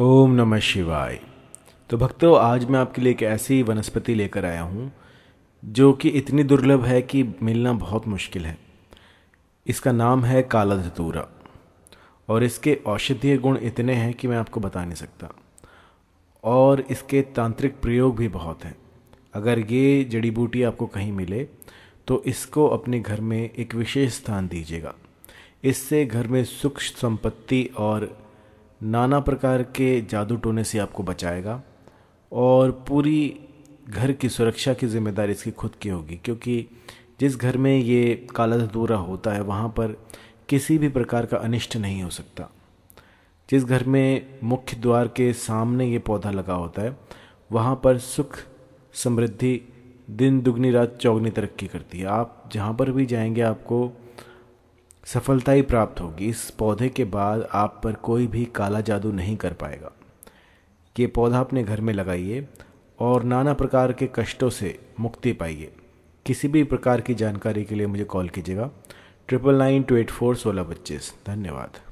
ओम नमः शिवाय तो भक्तों आज मैं आपके लिए एक ऐसी वनस्पति लेकर आया हूँ जो कि इतनी दुर्लभ है कि मिलना बहुत मुश्किल है इसका नाम है काला धतूरा और इसके औषधीय गुण इतने हैं कि मैं आपको बता नहीं सकता और इसके तांत्रिक प्रयोग भी बहुत हैं अगर ये जड़ी बूटी आपको कहीं मिले तो इसको अपने घर में एक विशेष स्थान दीजिएगा इससे घर में सुख संपत्ति और नाना प्रकार के जादू टोने से आपको बचाएगा और पूरी घर की सुरक्षा की जिम्मेदारी इसकी खुद की होगी क्योंकि जिस घर में ये काला धतूरा होता है वहाँ पर किसी भी प्रकार का अनिष्ट नहीं हो सकता जिस घर में मुख्य द्वार के सामने ये पौधा लगा होता है वहाँ पर सुख समृद्धि दिन दुगनी रात चौगनी तरक्की करती है आप जहाँ पर भी जाएंगे आपको सफलता ही प्राप्त होगी इस पौधे के बाद आप पर कोई भी काला जादू नहीं कर पाएगा ये पौधा अपने घर में लगाइए और नाना प्रकार के कष्टों से मुक्ति पाइए किसी भी प्रकार की जानकारी के लिए मुझे कॉल कीजिएगा triple nine two eight four सोलह पच्चीस धन्यवाद